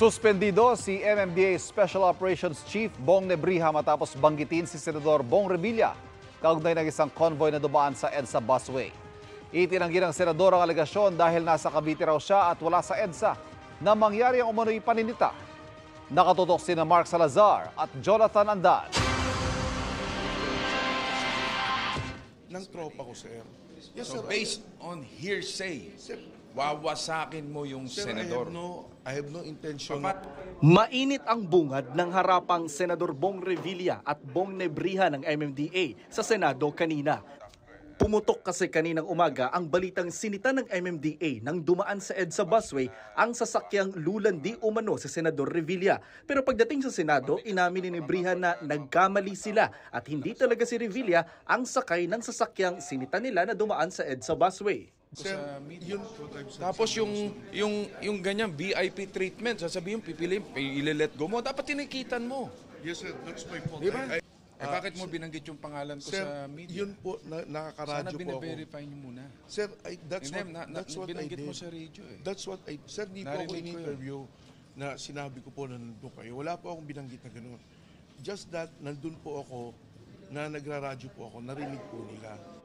Suspendido si MMDA Special Operations Chief Bong Nebriha matapos banggitin si Senador Bong Revilla kaugnay ng isang convoy na dumaan sa EDSA busway. Itinanggi ng senador ang alegasyon dahil nasa Cavite raw siya at wala sa EDSA na mangyari ang umano'y paninita. Nakatutok si na Mark Salazar at Jonathan Andan. Ng tropa ko, sir. Yes, sir. So based on hearsay, sir, wawasakin mo yung Sir, senador. I have no, I have no intention. Papat Mainit ang bungad ng harapang Senador Bong Revilla at Bong Nebriha ng MMDA sa Senado kanina. Pumutok kasi kaninang umaga ang balitang sinita ng MMDA nang dumaan sa EDSA busway ang sasakyang lulan di umano sa Senador Revilla. Pero pagdating sa Senado, inamin ni Nebriha na nagkamali sila at hindi talaga si Revilla ang sakay ng sasakyang sinita nila na dumaan sa EDSA busway. Sir, sa media. Yun, tapos yung, yung, yung ganyan, VIP treatment, sasabihin, pipiliin, ile-let go mo. Dapat tinikitan mo. Yes, sir. That's my point. Di ba? I, eh, ah, bakit mo binanggit yung pangalan ko sir, sa media? Yun po, na, nakakaradyo po ako. Sana bine-verify niyo muna. Sir, I, that's, And what, na, na, that's what binanggit I did. mo sa radio eh. That's what I, sir, di po ako in-interview na sinabi ko po na nandun kayo. Wala po akong binanggit na gano'n. Just that, nandun po ako na nagra-radyo po ako, narinig po nila.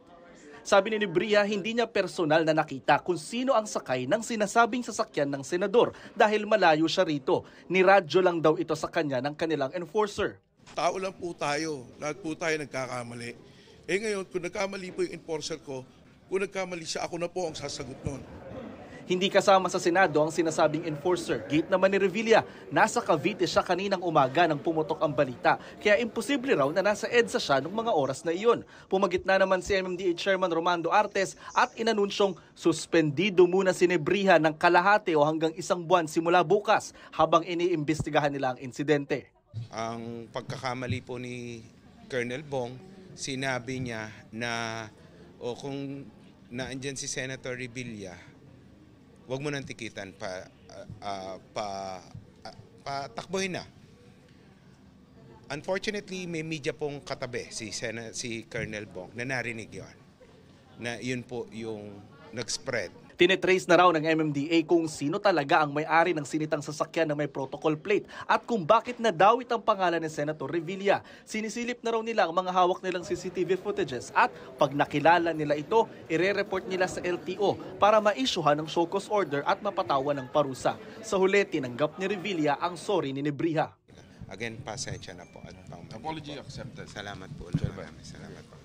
Sabi ni Bria, hindi niya personal na nakita kung sino ang sakay ng sinasabing sasakyan ng senador dahil malayo siya rito. Niradyo lang daw ito sa kanya ng kanilang enforcer. Tao lang po tayo. Lahat po tayo nagkakamali. Eh ngayon, kung nagkamali po yung enforcer ko, kung nagkamali siya, ako na po ang sasagot noon. Hindi kasama sa Senado ang sinasabing enforcer. Gate naman ni Revilla, nasa Cavite siya kaninang umaga nang pumutok ang balita. Kaya imposible raw na nasa EDSA siya nung mga oras na iyon. Pumagitna naman si MMDA Chairman Romando Artes at inanunsyong suspendido muna si Nebriha ng kalahati o hanggang isang buwan simula bukas habang iniimbestigahan nila ang insidente. Ang pagkakamali po ni Colonel Bong, sinabi niya na o kung naandyan si Senator Revilla, wag mo nang tikitan pa uh, uh, pa uh, ah, patakbohin na. Unfortunately, may media pong katabi si Sena, si Colonel Bong na narinig 'yon. Na 'yun po yung nag-spread Tinetrace na raw ng MMDA kung sino talaga ang may-ari ng sinitang sasakyan na may protocol plate at kung bakit nadawit ang pangalan ni Senator Revilla. Sinisilip na raw nila ang mga hawak nilang CCTV footages at pag nakilala nila ito, ire-report nila sa LTO para maisyuhan ng show cause order at mapatawan ng parusa. Sa huli, tinanggap ni Revilla ang sorry ni Nebriha. Again, pasensya na po. At Apology po. accepted. Salamat po. Marami. Salamat po.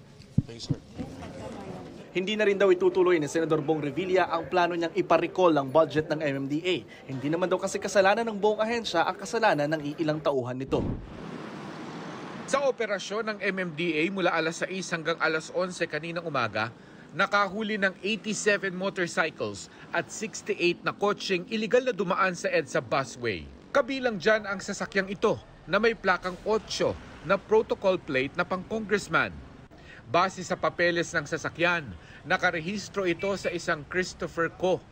Thank you, sir. Hindi na rin daw itutuloy ni Senador Bong Revilla ang plano niyang iparecall ang budget ng MMDA. Hindi naman daw kasi kasalanan ng buong ahensya ang kasalanan ng iilang tauhan nito. Sa operasyon ng MMDA mula alas 6 hanggang alas 11 kaninang umaga, nakahuli ng 87 motorcycles at 68 na kotseng iligal na dumaan sa EDSA busway. Kabilang dyan ang sasakyang ito na may plakang 8 na protocol plate na pang-congressman Base sa papeles ng sasakyan, nakarehistro ito sa isang Christopher Co.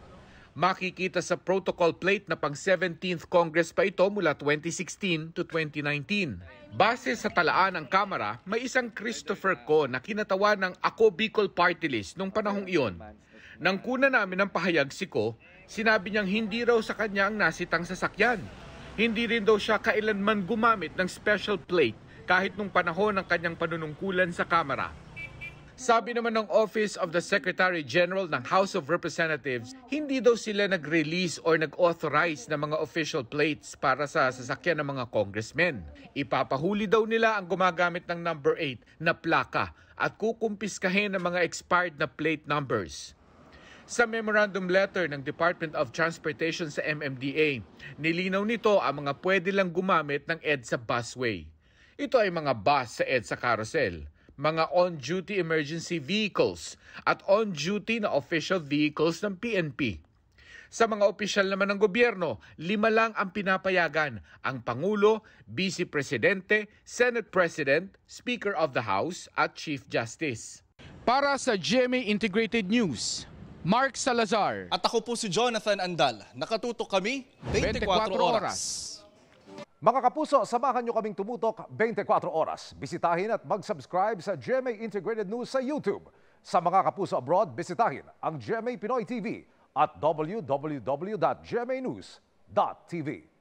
Makikita sa protocol plate na pang 17th Congress pa ito mula 2016 to 2019. Base sa talaan ng Kamara, may isang Christopher Co na kinatawa ng Ako Bicol Party List nung panahong iyon. Nang kuna namin ang pahayag si Co, sinabi niyang hindi raw sa kanya ang nasitang sasakyan. Hindi rin daw siya kailanman gumamit ng special plate kahit nung panahon ng kanyang panunungkulan sa Kamara. Sabi naman ng Office of the Secretary General ng House of Representatives, hindi daw sila nag-release or nag-authorize ng mga official plates para sa sasakyan ng mga congressmen. Ipapahuli daw nila ang gumagamit ng number 8 na plaka at kukumpiskahin ang mga expired na plate numbers. Sa memorandum letter ng Department of Transportation sa MMDA, nilinaw nito ang mga pwede lang gumamit ng EDSA busway. Ito ay mga bus sa EDSA carousel mga on-duty emergency vehicles at on-duty na official vehicles ng PNP. Sa mga opisyal naman ng gobyerno, lima lang ang pinapayagan, ang Pangulo, Vice Presidente, Senate President, Speaker of the House at Chief Justice. Para sa GMA Integrated News, Mark Salazar. At ako po si Jonathan Andal. Nakatutok kami 24, 24 oras. oras. Mga kapuso, samahan nyo kaming tumutok 24 oras. Bisitahin at mag-subscribe sa GMA Integrated News sa YouTube. Sa mga kapuso abroad, bisitahin ang GMA Pinoy TV at www.gmanews.tv.